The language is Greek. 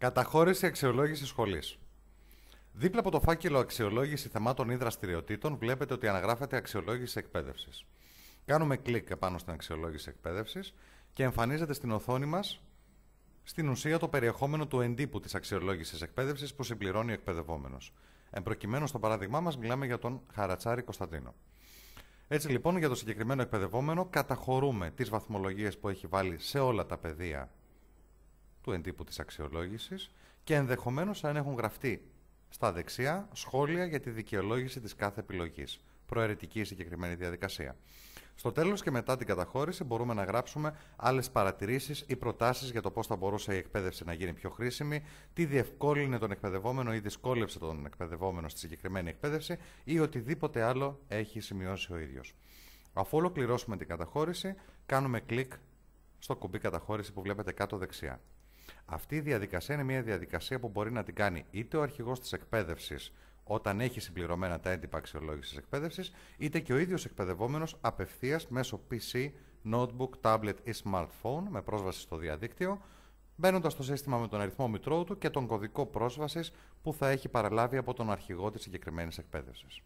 Καταχώρηση αξιολόγησης σχολής. Δίπλα από το φάκελο αξιολόγηση θεμάτων ή δραστηριοτήτων βλέπετε ότι αναγράφεται αξιολόγηση εκπαίδευσης. Κάνουμε κλικ επάνω στην αξιολόγηση εκπαίδευσης και εμφανίζεται στην οθόνη μας στην ουσία το περιεχόμενο του εντύπου της αξιολόγησης εκπαίδευσης που συμπληρώνει ο εκπαιδευόμενος. Εν στο παράδειγμά μας, μιλάμε για τον Χαρατσάρη Κωνσταντίνο. Έτσι λοιπόν, για το συγκεκριμένο εκπαιδευόμενο, καταχωρούμε τις βαθμολογίες που έχει βάλει σε όλα τα πεδία του εντύπου της αξιολόγησης και ενδεχομένως αν έχουν γραφτεί στα δεξιά σχόλια για τη δικαιολόγηση της κάθε επιλογής. Προαιρετική η συγκεκριμένη διαδικασία. Στο τέλος και μετά την καταχώρηση μπορούμε να γράψουμε άλλες παρατηρήσεις ή προτάσεις για το πώς θα μπορούσε η εκπαίδευση να γίνει πιο χρήσιμη, τι διευκόλυνε τον εκπαιδευόμενο ή δυσκόλεψε τον εκπαιδευόμενο στη συγκεκριμένη εκπαίδευση ή οτιδήποτε άλλο έχει σημειώσει ο ίδιος. Αφού ολοκληρώσουμε την καταχώρηση, κάνουμε κλικ στο κουμπί καταχώρηση που βλέπετε κάτω δεξιά. Αυτή η διαδικασία είναι μια διαδικασία που μπορεί να την κάνει είτε ο αρχηγός της εκπαίδευσης όταν έχει συμπληρωμένα τα έντυπα αξιολόγησης εκπαίδευσης, είτε και ο ίδιος εκπαιδευόμενος απευθείας μέσω PC, notebook, tablet ή smartphone με πρόσβαση στο διαδίκτυο, μπαίνοντας στο σύστημα με τον αριθμό μητρώου του και τον κωδικό πρόσβασης που θα έχει παραλάβει από τον αρχηγό της συγκεκριμένης εκπαίδευσης.